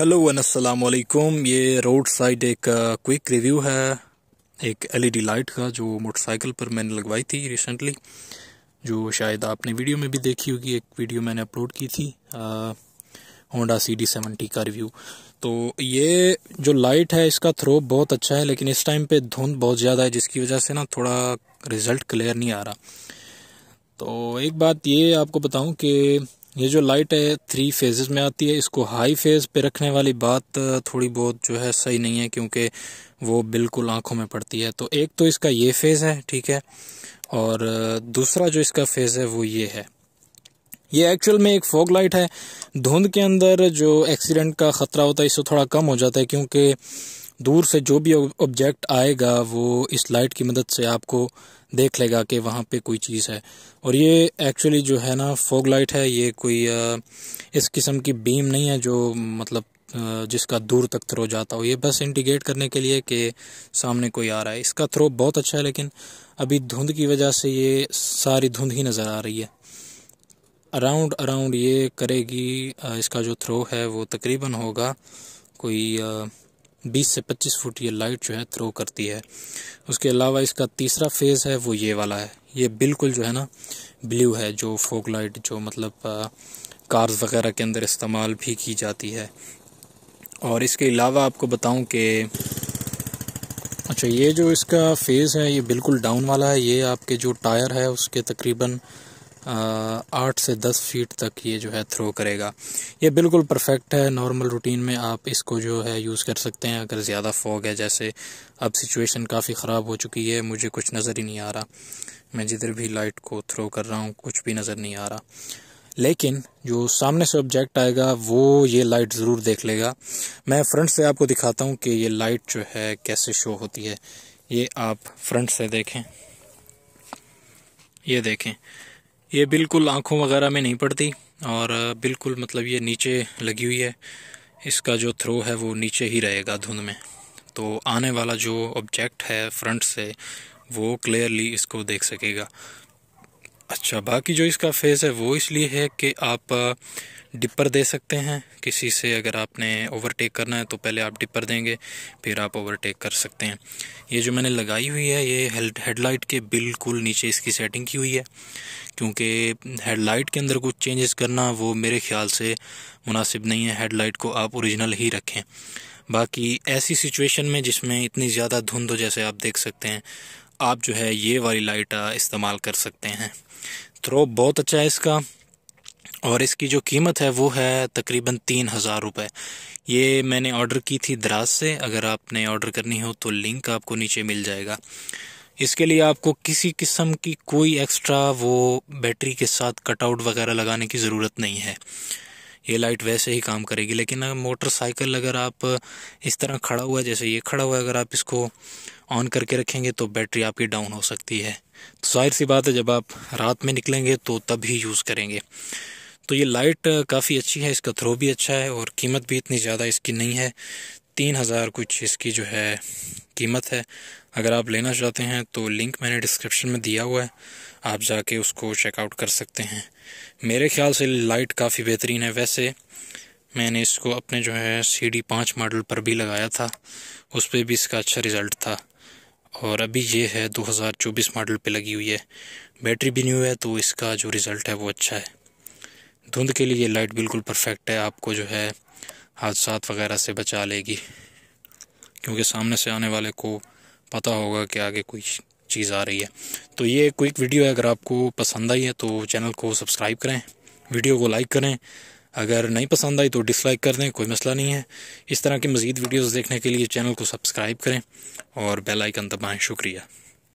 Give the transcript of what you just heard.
hello वन असलकुम ये रोड साइड एक क्विक uh, रिव्यू है एक एलईडी लाइट e का जो मोटरसाइकिल पर मैंने लगवाई थी रिसेंटली जो शायद आपने वीडियो में भी देखी होगी एक वीडियो मैंने अपलोड की थी होंडा सी डी सेवेंटी का रिव्यू तो ये जो लाइट है इसका थ्रो बहुत अच्छा है लेकिन इस टाइम पे धुंध बहुत ज़्यादा है जिसकी वजह से ना थोड़ा रिजल्ट क्लियर नहीं आ रहा तो एक बात ये आपको बताऊँ कि ये जो लाइट है थ्री फेजेस में आती है इसको हाई फेज पे रखने वाली बात थोड़ी बहुत जो है सही नहीं है क्योंकि वो बिल्कुल आंखों में पड़ती है तो एक तो इसका ये फेज़ है ठीक है और दूसरा जो इसका फेज़ है वो ये है ये एक्चुअल में एक फॉग लाइट है धुंध के अंदर जो एक्सीडेंट का खतरा होता है इससे थोड़ा कम हो जाता है क्योंकि दूर से जो भी ऑब्जेक्ट आएगा वो इस लाइट की मदद से आपको देख लेगा कि वहाँ पे कोई चीज़ है और ये एक्चुअली जो है ना फोग लाइट है ये कोई इस किस्म की बीम नहीं है जो मतलब जिसका दूर तक थ्रो जाता हो ये बस इंडिकेट करने के लिए कि सामने कोई आ रहा है इसका थ्रो बहुत अच्छा है लेकिन अभी धुंध की वजह से ये सारी धुंध ही नज़र आ रही है अराउंड अराउंड ये करेगी इसका जो थ्रो है वो तकरीबन होगा कोई 20 से 25 फुट ये लाइट जो है थ्रो करती है उसके अलावा इसका तीसरा फेज़ है वो ये वाला है ये बिल्कुल जो है ना ब्लू है जो फोक लाइट जो मतलब कार्स वगैरह के अंदर इस्तेमाल भी की जाती है और इसके अलावा आपको बताऊं कि अच्छा ये जो इसका फेज़ है ये बिल्कुल डाउन वाला है ये आपके जो टायर है उसके तकरीबन आठ से दस फीट तक ये जो है थ्रो करेगा ये बिल्कुल परफेक्ट है नॉर्मल रूटीन में आप इसको जो है यूज़ कर सकते हैं अगर ज़्यादा फॉग है जैसे अब सिचुएशन काफ़ी ख़राब हो चुकी है मुझे कुछ नज़र ही नहीं आ रहा मैं जिधर भी लाइट को थ्रो कर रहा हूँ कुछ भी नज़र नहीं आ रहा लेकिन जो सामने से ऑब्जेक्ट आएगा वो ये लाइट ज़रूर देख लेगा मैं फ्रंट से आपको दिखाता हूँ कि ये लाइट जो है कैसे शो होती है ये आप फ्रंट से देखें ये देखें ये बिल्कुल आँखों वगैरह में नहीं पड़ती और बिल्कुल मतलब ये नीचे लगी हुई है इसका जो थ्रो है वो नीचे ही रहेगा धुंध में तो आने वाला जो ऑब्जेक्ट है फ्रंट से वो क्लियरली इसको देख सकेगा अच्छा बाकी जो इसका फेज़ है वो इसलिए है कि आप डिपर दे सकते हैं किसी से अगर आपने ओवरटेक करना है तो पहले आप डिपर देंगे फिर आप ओवरटेक कर सकते हैं ये जो मैंने लगाई हुई है ये हेडलाइट के बिल्कुल नीचे इसकी सेटिंग की हुई है क्योंकि हेडलाइट के अंदर कुछ चेंजेस करना वो मेरे ख्याल से मुनासिब नहीं है हेडलाइट को आप ओरिजिनल ही रखें बाकी ऐसी सिचुएशन में जिसमें इतनी ज़्यादा धुंध हो जैसे आप देख सकते हैं आप जो है ये वाली लाइट इस्तेमाल कर सकते हैं थ्रो बहुत अच्छा है इसका और इसकी जो कीमत है वो है तकरीबन तीन हज़ार रुपये ये मैंने ऑर्डर की थी दराज से अगर आपने ऑर्डर करनी हो तो लिंक आपको नीचे मिल जाएगा इसके लिए आपको किसी किस्म की कोई एक्स्ट्रा वो बैटरी के साथ कटआउट वगैरह लगाने की ज़रूरत नहीं है ये लाइट वैसे ही काम करेगी लेकिन मोटरसाइकिल अगर आप इस तरह खड़ा हुआ है जैसे ये खड़ा हुआ है अगर आप इसको ऑन करके रखेंगे तो बैटरी आपकी डाउन हो सकती है तो जाहिर सी बात है जब आप रात में निकलेंगे तो तब ही यूज़ करेंगे तो ये लाइट काफ़ी अच्छी है इसका थ्रो भी अच्छा है और कीमत भी इतनी ज़्यादा इसकी नहीं है तीन हज़ार कुछ इसकी जो है कीमत है अगर आप लेना चाहते हैं तो लिंक मैंने डिस्क्रिप्शन में दिया हुआ है आप जाके उसको चेकआउट कर सकते हैं मेरे ख्याल से लाइट काफ़ी बेहतरीन है वैसे मैंने इसको अपने जो है सी डी पाँच मॉडल पर भी लगाया था उस पर भी इसका अच्छा रिज़ल्ट था और अभी ये है 2024 मॉडल पे लगी हुई है बैटरी भी न्यू है तो इसका जो रिज़ल्ट है वो अच्छा है धुंध के लिए लाइट बिल्कुल परफेक्ट है आपको जो है हादसा वगैरह से बचा लेगी क्योंकि सामने से आने वाले को पता होगा कि आगे कोई चीज़ आ रही है तो ये क्विक वीडियो है अगर आपको पसंद आई है तो चैनल को सब्सक्राइब करें वीडियो को लाइक करें अगर नहीं पसंद आई तो डिसलाइक कर दें कोई मसला नहीं है इस तरह की मज़ीद वीडियोस देखने के लिए चैनल को सब्सक्राइब करें और बेल आइकन दबाएं शुक्रिया